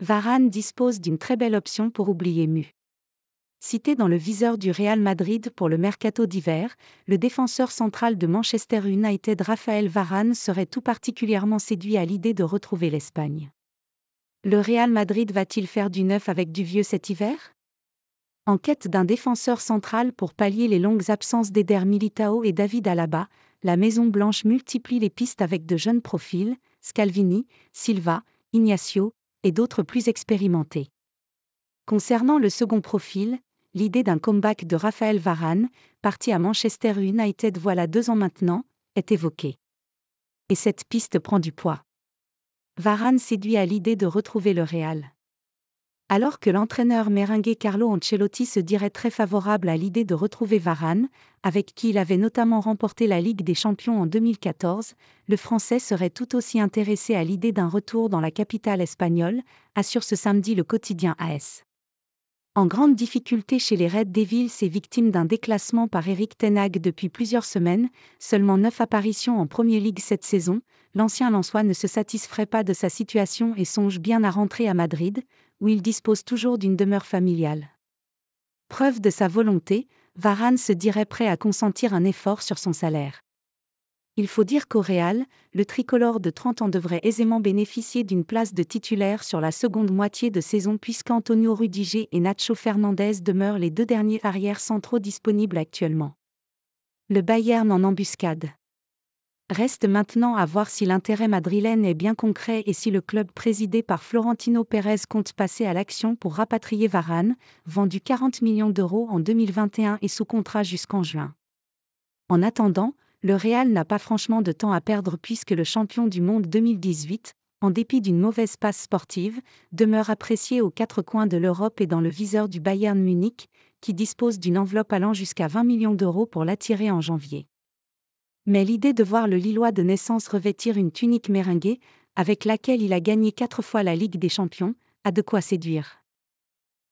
Varane dispose d'une très belle option pour oublier Mu. Cité dans le viseur du Real Madrid pour le mercato d'hiver, le défenseur central de Manchester United Raphaël Varane serait tout particulièrement séduit à l'idée de retrouver l'Espagne. Le Real Madrid va-t-il faire du neuf avec du vieux cet hiver En quête d'un défenseur central pour pallier les longues absences d'Eder Militao et David Alaba, la Maison Blanche multiplie les pistes avec de jeunes profils, Scalvini, Silva, Ignacio, et d'autres plus expérimentés. Concernant le second profil, l'idée d'un comeback de Raphaël Varane, parti à Manchester United voilà deux ans maintenant, est évoquée. Et cette piste prend du poids. Varane séduit à l'idée de retrouver le Real. Alors que l'entraîneur merengue Carlo Ancelotti se dirait très favorable à l'idée de retrouver Varane, avec qui il avait notamment remporté la Ligue des Champions en 2014, le Français serait tout aussi intéressé à l'idée d'un retour dans la capitale espagnole, assure ce samedi le quotidien AS en grande difficulté chez les Red Devils et victime d'un déclassement par Eric Tenag depuis plusieurs semaines, seulement neuf apparitions en Premier League cette saison, l'ancien Lançois ne se satisferait pas de sa situation et songe bien à rentrer à Madrid, où il dispose toujours d'une demeure familiale. Preuve de sa volonté, Varane se dirait prêt à consentir un effort sur son salaire. Il faut dire qu'au Real, le tricolore de 30 ans devrait aisément bénéficier d'une place de titulaire sur la seconde moitié de saison puisqu'Antonio Rudiger et Nacho Fernandez demeurent les deux derniers arrières centraux disponibles actuellement. Le Bayern en embuscade. Reste maintenant à voir si l'intérêt madrilène est bien concret et si le club présidé par Florentino Pérez compte passer à l'action pour rapatrier Varane, vendu 40 millions d'euros en 2021 et sous contrat jusqu'en juin. En attendant, le Real n'a pas franchement de temps à perdre puisque le champion du monde 2018, en dépit d'une mauvaise passe sportive, demeure apprécié aux quatre coins de l'Europe et dans le viseur du Bayern Munich, qui dispose d'une enveloppe allant jusqu'à 20 millions d'euros pour l'attirer en janvier. Mais l'idée de voir le Lillois de naissance revêtir une tunique meringuée, avec laquelle il a gagné quatre fois la Ligue des Champions, a de quoi séduire.